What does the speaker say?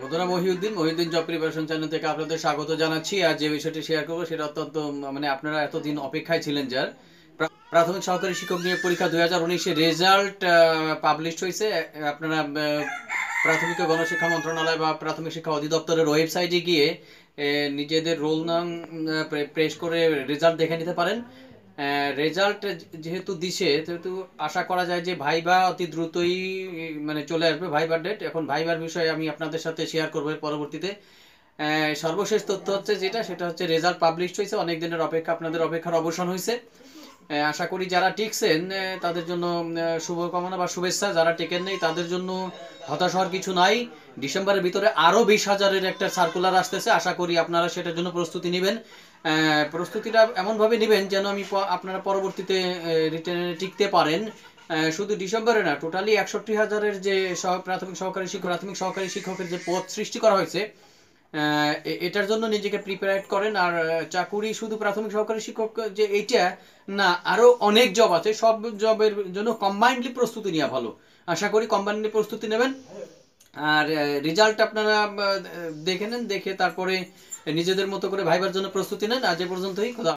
বন্ধুরা Mohiuddin Mohiuddin job preparation channel থেকে আপনাদের স্বাগত জানাচ্ছি আর যে বিষয়টি শেয়ার করবো সেটা অত্যন্ত মানে আপনারা এতদিন অপেক্ষায় ছিলেন যার প্রাথমিক সহকারী শিক্ষক নিয়োগ পরীক্ষা দুই হাজার উনিশে রেজাল্ট পাবলিশ হয়েছে আপনারা প্রাথমিক গণশিক্ষা মন্ত্রণালয় বা প্রাথমিক শিক্ষা অধিদপ্তরের ওয়েবসাইটে গিয়ে নিজেদের রোল নাম প্রেস করে রেজাল্ট দেখে নিতে পারেন রেজাল্ট যেহেতু দিছে সেহেতু আশা করা যায় যে ভাইবা অতি দ্রুতই মানে চলে আসবে ভাইবার ডেট এখন ভাইবার বিষয়ে আমি আপনাদের সাথে শেয়ার করবো পরবর্তীতে সর্বশেষ তথ্য হচ্ছে যেটা সেটা হচ্ছে রেজাল্ট পাবলিশ হয়েছে অনেক দিনের অপেক্ষা আপনাদের অপেক্ষার অবসান হয়েছে আশা করি যারা টিকছেন তাদের জন্য শুভকামনা বা শুভেচ্ছা যারা টেকেন নেই তাদের জন্য হতাশ হওয়ার কিছু নাই ডিসেম্বরের ভিতরে আরও বিশ হাজারের একটা সার্কুলার আসতেছে আশা করি আপনারা সেটার জন্য প্রস্তুতি নেবেন প্রস্তুতিটা এমনভাবে নেবেন যেন আমি আপনারা পরবর্তীতে রিটার্নে টিকতে পারেন শুধু ডিসেম্বরে না টোটালি একষট্টি হাজারের যে প্রাথমিক সহকারী শিক্ষক প্রাথমিক সহকারী শিক্ষকের যে পদ সৃষ্টি করা হয়েছে এটার জন্য নিজেকে প্রিপেয়ার করেন আর চাকুরি শুধু প্রাথমিক সহকারী শিক্ষক যে এইটা না আরও অনেক জব আছে সব জবের জন্য কম্বাইন্ডলি প্রস্তুতি নেওয়া ভালো আশা করি কম্বাইন্ডলি প্রস্তুতি নেবেন আর রেজাল্ট আপনারা দেখে নেন দেখে তারপরে নিজেদের মতো করে ভাইবার জন্য প্রস্তুতি নেন আজ এ পর্যন্তই খোদা